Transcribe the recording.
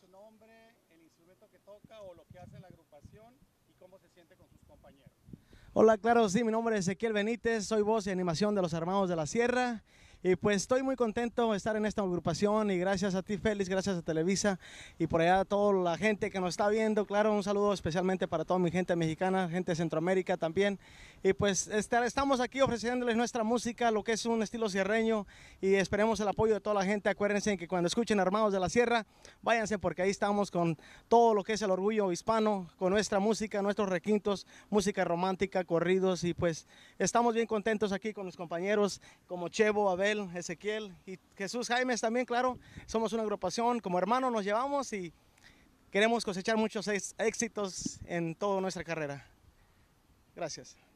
su nombre, el instrumento que toca o lo que hace la agrupación y cómo se siente con sus compañeros. Hola, claro, sí, mi nombre es Ezequiel Benítez, soy voz y animación de los Armados de la Sierra. Y pues estoy muy contento de estar en esta agrupación y gracias a ti Félix, gracias a Televisa y por allá a toda la gente que nos está viendo. Claro, un saludo especialmente para toda mi gente mexicana, gente de Centroamérica también. Y pues este, estamos aquí ofreciéndoles nuestra música, lo que es un estilo sierreño y esperemos el apoyo de toda la gente. Acuérdense que cuando escuchen Armados de la Sierra, váyanse porque ahí estamos con todo lo que es el orgullo hispano, con nuestra música, nuestros requintos, música romántica, corridos y pues estamos bien contentos aquí con los compañeros como Chevo, Abel, Ezequiel y Jesús Jaimes también, claro. Somos una agrupación, como hermanos nos llevamos y queremos cosechar muchos éxitos en toda nuestra carrera. Gracias.